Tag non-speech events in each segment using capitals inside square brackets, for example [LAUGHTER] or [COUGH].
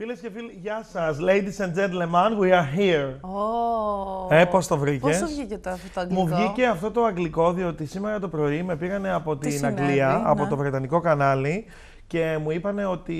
Φίλες και φίλοι, γεια σας. Ladies and gentlemen, we are here. Oh. Ε, πώς το βρήκες. Πώ βγήκε το, αυτό το αγγλικό. Μου βγήκε αυτό το αγγλικό, διότι σήμερα το πρωί με πήγανε από την Αγγλία, από ναι. το Βρετανικό κανάλι και μου είπανε ότι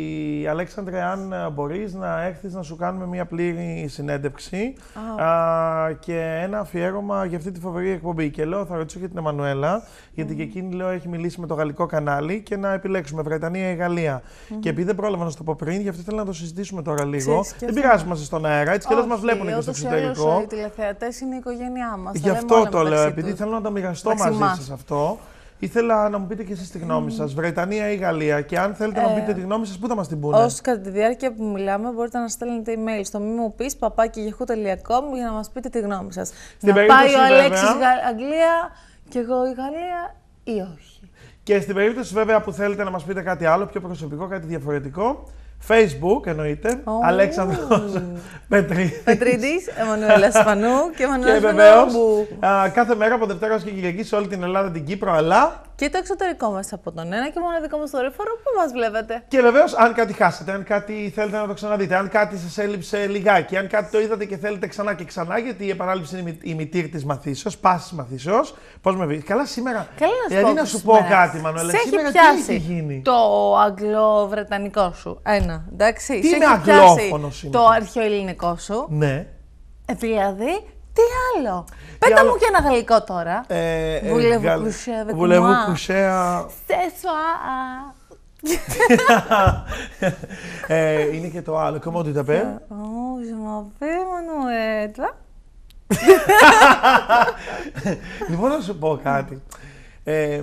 Αλέξανδρε, αν ε, μπορείς να έρθεις να σου κάνουμε μια πλήρη συνέντευξη α, και ένα αφιέρωμα για αυτή τη φοβερή εκπομπή. Και λέω, θα ρωτήσω και την Εμμανουέλα, γιατί και εκείνη λέω έχει μιλήσει με το γαλλικό κανάλι και να επιλέξουμε Βρετανία ή Γαλλία. Και επειδή δεν πρόλαβα να σου το πω πριν, γι' αυτό ήθελα να το συζητήσουμε τώρα λίγο. δεν πειράζει μα στον αέρα, έτσι κι αλλιώς μας βλέπουν και στο εξωτερικό. Οι τηλεθεατές είναι η οικογένειά μας. Γι' αυτό το λέω, επειδή θέλω να το μοιραστώ μαζί σας αυτό. Ήθελα να μου πείτε και εσείς τη γνώμη mm. σας, Βρετανία ή Γαλλία, και αν θέλετε να μου ε, πείτε τη γνώμη σας, πού θα μας την πούνε. Όσο κατά τη διάρκεια που μιλάμε, μπορείτε να στέλνετε email στο μη μου πεις παπάκιγεχου.com, για να μας πείτε τη γνώμη σας. Να πάει ο Αλέξη Αγγλία και εγώ η Γαλλία ή όχι. Και στην περίπτωση βέβαια που θέλετε να μας πείτε κάτι άλλο, πιο προσωπικό, κάτι διαφορετικό, Facebook εννοείται, oh. Αλέξανδρος [LAUGHS] Πετρίδης. Πετρίδης, Εμμανουέλα Σπανού και Εμμανουέλα Και κάθε μέρα από Δευτέρας και Κυριακής σε όλη την Ελλάδα, την Κύπρο, αλλά... Και το εξωτερικό μας από τον ένα και μόνο δικό μας το ρεφόρο που μας βλέπετε. Και βεβαίως, αν κάτι χάσετε, αν κάτι θέλετε να το ξαναδείτε, αν κάτι σας έλειψε λιγάκι, αν κάτι το είδατε και θέλετε ξανά και ξανά, γιατί η επανάληψη είναι η μητήρ της μαθήσεως, πάσης μαθήσεως. Πώς με βρήκες. Καλά σήμερα. Καλά να σου δηλαδή, πω κάτι, Μανουέλα. σήμερα τι έχει γίνει. το αγγλο-βρετανικό σου. Ε, Εντάξει, τι είναι αγγλόφωνος είναι. Το αρχαιοελληνικό σου. Ναι. Δηλαδή, τι άλλο. Πέτα άλλο... μου και ένα γαλλικό τώρα. Ε, ε, Βουλεύω κουσέα. Σεσουά. [LAUGHS] ε, είναι και το άλλο. Κομμό τι τα πέ. je λοιπόν, να σου πω κάτι. Ε,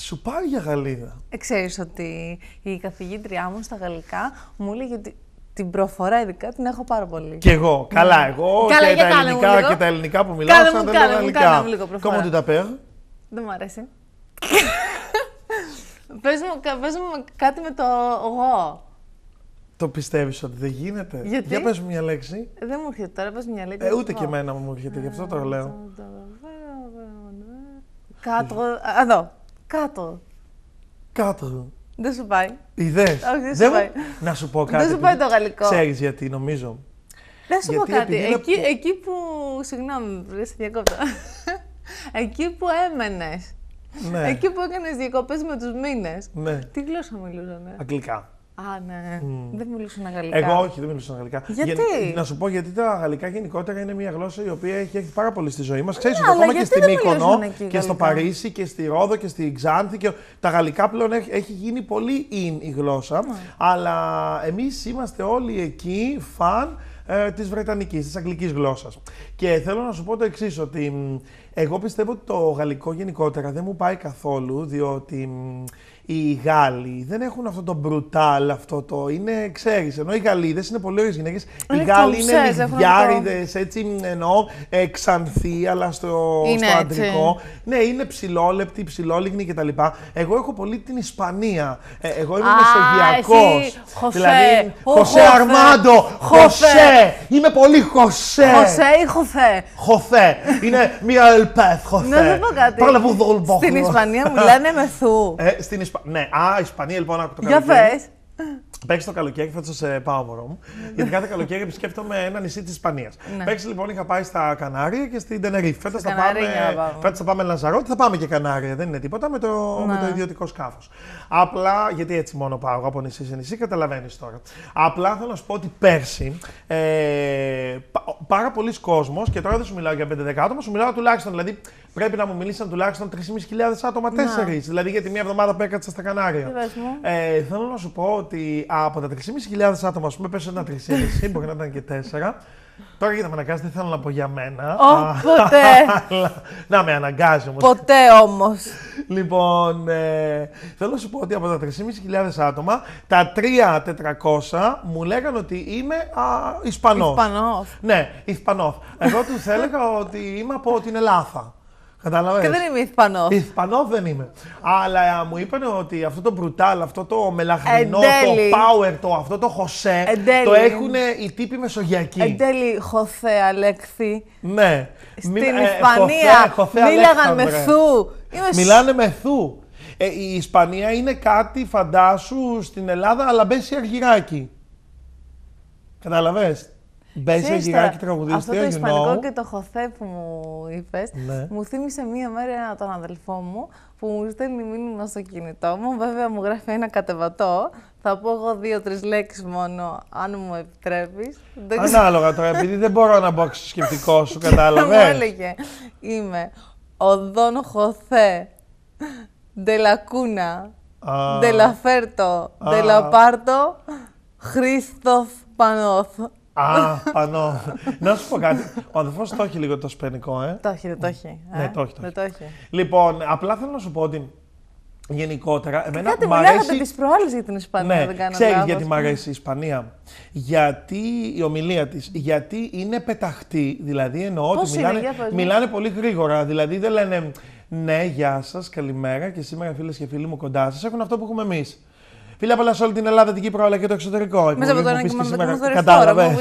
σου πάει για Γαλλίδα. Ε, ξέρεις ότι η καθηγήτριά μου στα γαλλικά μου έλεγε ότι την προφορά ειδικά την έχω πάρα πολύ. Κι εγώ. Ναι. Καλά, εγώ Καλά, και, τα ελληνικά, και τα ελληνικά που μιλάω σαν τα Γαλλικά. μου λίγο Κόμμα του τα πέρα. Δεν μου αρέσει. [LAUGHS] πες, μου, πες μου κάτι με το εγώ. Το πιστεύεις ότι δεν γίνεται. Γιατί? Για πες μου μια λέξη. Δεν μου έρχεται τώρα, πες μια λέξη. Ε, ούτε και εμένα μου έρχεται, γι' αυτό το ε, λέω. Κάτω. Εδώ. Κάτω. Κάτω. Δεν σου πάει. Ιδέες. Δεν πάει. Να σου πω κάτι. Δεν σου πάει το γαλλικό. Ξέρεις γιατί νομίζω. Δεν σου πω κάτι. Εκεί, εκεί που. Συγγνώμη, σε διακόπτω. [LAUGHS] εκεί που έμενες. Ναι. Εκεί που έκανες διακοπές με τους μήνες. Ναι. Τι γλώσσα μιλούσανε. Αγγλικά. Α, ναι. Δεν μιλούσαν γαλλικά. Εγώ όχι, δεν μιλούσαν γαλλικά. Γιατί? να σου πω γιατί τα γαλλικά γενικότερα είναι μια γλώσσα η οποία έχει έρθει πάρα πολύ στη ζωή μας. Ξέρεις το ναι, ακόμα και στην Οίκονο και στο Παρίσι και στη Ρόδο και στη Ξάνθη. Τα γαλλικά πλέον έχει, έχει γίνει πολύ in η γλώσσα. Ναι. Αλλά εμείς είμαστε όλοι εκεί φαν ε, της Βρετανικής, της Αγγλικής γλώσσας. Και θέλω να σου πω το εξής, ότι εγώ πιστεύω ότι το γαλλικό γενικότερα δεν μου πάει καθόλου, διότι οι Γάλλοι δεν έχουν αυτό το μπρουτάλ, αυτό το. Είναι, ξέρεις, ενώ οι Γαλλίδες είναι πολύ ωραίες γυναίκες. Οι Γάλλοι είναι λιγιάριδες, έτσι εννοώ, εξανθεί, αλλά στο, αντρικό. Ναι, είναι ψηλόλεπτη, ψηλόλιγνη κτλ. Εγώ έχω πολύ την Ισπανία. Ε, εγώ είμαι μεσογειακό. Δηλαδή, Χωσέ Αρμάντο! Χωσέ! Είμαι πολύ Χωσέ! Χωσέ ή Χωθέ. Χωθέ. είναι μια Αλπέθχο. Να σου πω κάτι. Πάρε που δολμπόχο. Στην Ισπανία μιλάνε με θου. Ε, στην Ισπανία. Ναι, α, Ισπανία λοιπόν, άκου το καλοκαίρι. Για πες. Παίξει το καλοκαίρι, θα σε πάω μωρό μου. Ναι. Γιατί κάθε καλοκαίρι επισκέπτομαι ένα νησί της Ισπανίας. Ναι. Παίξει λοιπόν είχα πάει στα Κανάρια και στην Τενερίφη. Φέτος θα, πάμε... Φέτος θα πάμε Λαζαρότη, θα πάμε και Κανάρια. Δεν είναι τίποτα με το, ναι. με το ιδιωτικό σκάφος. Απλά, γιατί έτσι μόνο πάω από νησί σε νησί, καταλαβαίνεις τώρα. Απλά θέλω να σου πω ότι πέρσι ε, πάρα πολλοί κόσμος, και τώρα δεν σου μιλάω για 5-10 άτομα, σου μιλάω τουλάχιστον δηλαδή πρέπει να μου μιλήσαν τουλάχιστον 3.500 άτομα, 4. Ναι. Δηλαδή γιατί μια εβδομάδα που έκατσα στα Κανάρια. Ε, θέλω να σου πω ότι από τα 3.500 άτομα, ας πούμε, πέσω ένα 3.500, μπορεί να ήταν και 4. Τώρα για να με αναγκάζει, δεν θέλω να πω για μένα. Oh, ποτέ. να με αναγκάζει όμως. Ποτέ όμως. λοιπόν, ε, θέλω να σου πω ότι από τα 3.500 άτομα, τα 3.400 μου λέγανε ότι είμαι Ισπανός. Ισπανός. Ναι, Ισπανός. Εγώ τους έλεγα ότι είμαι από την Ελλάδα. Και δεν είμαι Ισπανός. Ισπανός δεν είμαι. Αλλά ε, μου είπαν ότι αυτό το brutal, αυτό το μελαχρινό, το power, το, αυτό το χωσέ, το έχουν οι τύποι μεσογειακοί. Εν τέλει, χωσέ, Αλέξη. Ναι. Στην ε, Ισπανία μίλαγαν με θου. Μιλάνε με ε, η Ισπανία είναι κάτι, φαντάσου, στην Ελλάδα, αλλά η αργυράκι. Καταλαβες. Μπέζε γιγάκι τραγουδίστρια. Αυτό το ισπανικό και το χωθέ που μου είπες, ναι. μου θύμισε μία μέρα τον αδελφό μου που μου στέλνει μήνυμα στο κινητό μου. Βέβαια μου γράφει ένα κατεβατό. Θα πω εγώ δύο-τρει λέξεις μόνο, αν μου επιτρέπεις. Ανάλογα τώρα, επειδή δεν μπορώ να μπω στο σκεπτικό σου, [LAUGHS] κατάλαβε. Μου έλεγε. Είμαι ο Δον Χωθέ Ντελακούνα Ντελαφέρτο Ντελαπάρτο Χρήστοφ Πανόθ. Α, πανώ. Να σου πω κάτι. Ο αδερφό το έχει λίγο το σπενικό, ε. Το έχει, δεν το έχει. Ναι, ε? το έχει. Λοιπόν, απλά θέλω να σου πω ότι γενικότερα. Εμένα κάτι μου αρέσει... τις προάλλες για την Ισπανία, ναι, δεν κάνω Ξέρεις γιατί μου αρέσει η Ισπανία. Γιατί η ομιλία της γιατί είναι πεταχτή, δηλαδή εννοώ ότι μιλάνε, πολύ γρήγορα, δηλαδή δεν λένε ναι, γεια σας, καλημέρα και σήμερα φίλες και φίλοι μου κοντά σας. έχουν αυτό που έχουμε εμείς. Φίλε πολλά σε όλη την Ελλάδα, την Κύπρο αλλά και το εξωτερικό. Μέσα από τον Αγγλικό με το Μου Κατάλαβε.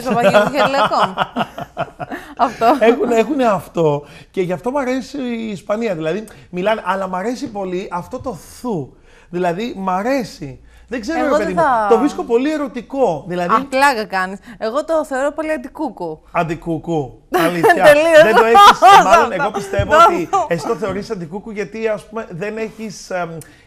Αυτό. Έχουν, έχουν αυτό και γι' αυτό μου αρέσει η Ισπανία. Δηλαδή μιλάνε, αλλά μου αρέσει πολύ αυτό το θου. Δηλαδή μ' αρέσει. Δεν ξέρω, Εγώ ρε, παιδί θα... Το βρίσκω πολύ ερωτικό. Δηλαδή... Απλά κάνεις. Εγώ το θεωρώ πολύ αντικούκου. Αντικούκου. [LAUGHS] Αλήθεια. δεν το έχει. [LAUGHS] μάλλον, εγώ πιστεύω ότι εσύ το θεωρείς αντικούκου γιατί ας πούμε, δεν έχεις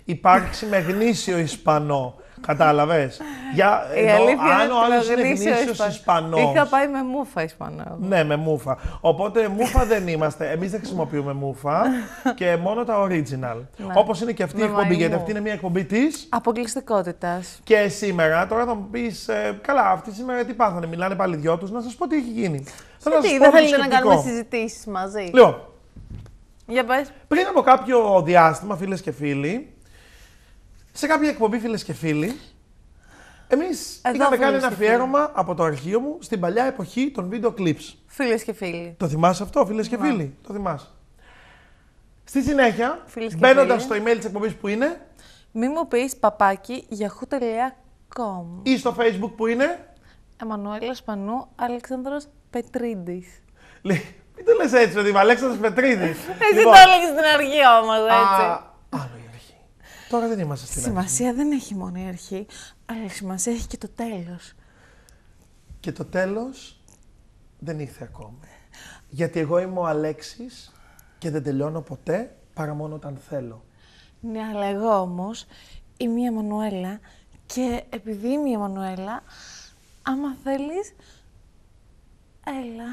υπάρξει με γνήσιο Ισπανό. Κατάλαβες. [LAUGHS] Για ενώ, αν ο άλλο είναι γνήσιο Ισπανός. Είχα πάει με μούφα Ισπανό. Ναι, με μούφα. Οπότε μούφα δεν είμαστε. Εμείς δεν χρησιμοποιούμε μούφα [LAUGHS] και μόνο τα original. Ναι. Όπως είναι και αυτή η εκπομπή, γιατί αυτή είναι μια εκπομπή της. Αποκλειστικότητας. Και σήμερα, τώρα θα μου πεις, ε, καλά, αυτή σήμερα τι πάθανε, μιλάνε πάλι δυο τους, να σας πω τι έχει γίνει. Θέλω δεν θέλετε να κάνουμε συζητήσεις μαζί. Λοιπόν. Για πες. Πριν από κάποιο διάστημα, φίλες και φίλοι, σε κάποια εκπομπή, φίλες και φίλοι, εμείς είχαμε κάνει ένα αφιέρωμα από το αρχείο μου στην παλιά εποχή των βίντεο clips. Φίλες και φίλοι. Το θυμάσαι αυτό, φίλες και φίλοι. Το θυμάσαι. Στη συνέχεια, μπαίνοντα στο email της εκπομπής που είναι. Μη μου πεις παπάκι ή στο facebook που είναι. Εμμανουέλα Σπανού Αλέξανδρος Πετρίντης. μην το λες έτσι, ότι είμαι Αλέξανδρος Πετρίδης. Εσύ λοιπόν. το έλεγες στην αρχή όμως έτσι. Τώρα δεν είμαστε στην Σημασία δεν έχει μόνο η αρχή, αλλά σημασία έχει και το τέλος. Και το τέλος δεν ήρθε ακόμα. Γιατί εγώ είμαι ο Αλέξης και δεν τελειώνω ποτέ παρά μόνο όταν θέλω. Ναι, αλλά εγώ όμως είμαι η Μανουέλα και επειδή είμαι η Μανουέλα, άμα θέλεις, έλα.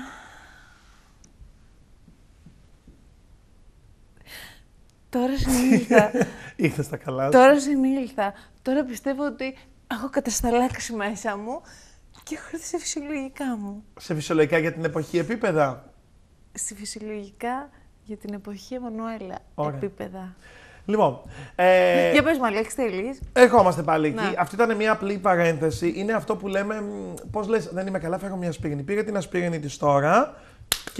Τώρα συνήλθα. [LAUGHS] Ήρθε στα καλά. Τώρα συνήλθα. Τώρα πιστεύω ότι έχω κατασταλάξει μέσα μου και έχω έρθει σε φυσιολογικά μου. Σε φυσιολογικά για την εποχή επίπεδα. Στη φυσιολογικά για την εποχή Εμμανουέλα επίπεδα. Λοιπόν. Ε... [LAUGHS] Για πες Μαλιά, Αλέξη, θέλεις. Ερχόμαστε πάλι εκεί. Αυτή ήταν μια απλή παρένθεση. Είναι αυτό που λέμε. Πώς λες, δεν είμαι καλά, φέρω μια σπίγνη. Πήρε την ασπίγνη της τώρα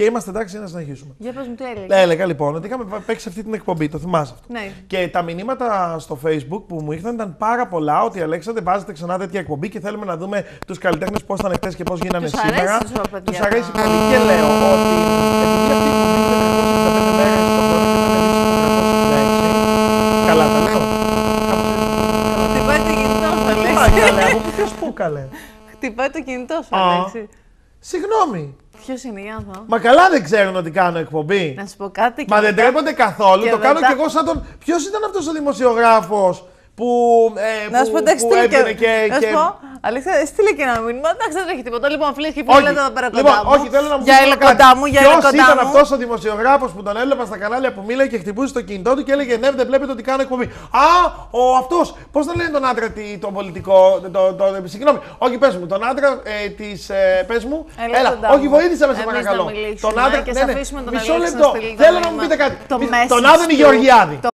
και είμαστε εντάξει να συνεχίσουμε. Για πες μου τι έλεγες. Έλεγα λοιπόν ότι είχαμε παίξει αυτή την εκπομπή, το θυμάσαι αυτό. Ναι. Και τα μηνύματα στο facebook που μου ήρθαν ήταν πάρα πολλά ότι Αλέξανδρε βάζετε ξανά τέτοια εκπομπή και θέλουμε να δούμε τους καλλιτέχνες πώς ήταν χθες και πώς γίνανε τους σήμερα. Του αρέσει πολύ και λέω ότι επειδή αυτή η εκπομπή μέρε Καλά τα λέω. Χτυπάει το κινητό σου, Αλέξη. Χτυπάει, καλέ. πού καλέ. Χτυπάει το κινητό σου, Αλέξη. Συγγνώμη. Ποιος είναι η άνθρωπο. Μα καλά δεν ξέρουν ότι κάνω εκπομπή. Να σου πω κάτι. Μα δεν τρέπονται καθόλου. το μετά... κάνω κι εγώ σαν τον. Ποιος ήταν αυτός ο δημοσιογράφος που, ε, να σου πω, εντάξει, τι και... Να σου πω, στείλε και ένα μήνυμα. Εντάξει, δεν έχει τίποτα. Λοιπόν, φίλες και φίλοι, εδώ πέρα λοιπόν, κοντά μου. Όχι, θέλω να μου για έλα κοντά μου, για έλα Ποιος ήταν αυτός ο δημοσιογράφος που τον έβλεπα στα κανάλια που μίλαγε και χτυπούσε το κινητό του και έλεγε Ναι, δεν βλέπετε ότι κάνω εκπομπή. Α, ο αυτός. Πώς τον λένε τον άντρα τον πολιτικό. Το, το, συγγνώμη. Όχι, πες μου, τον άντρα ε, της. Ε, πες μου. Έλα, έλα όχι, βοήθησε με, σε παρακαλώ. Τον άντρα. Ναι, ναι, τον λεπτό. Θέλω να μου πείτε κάτι. Τον Άδωνη Γεωργιάδη.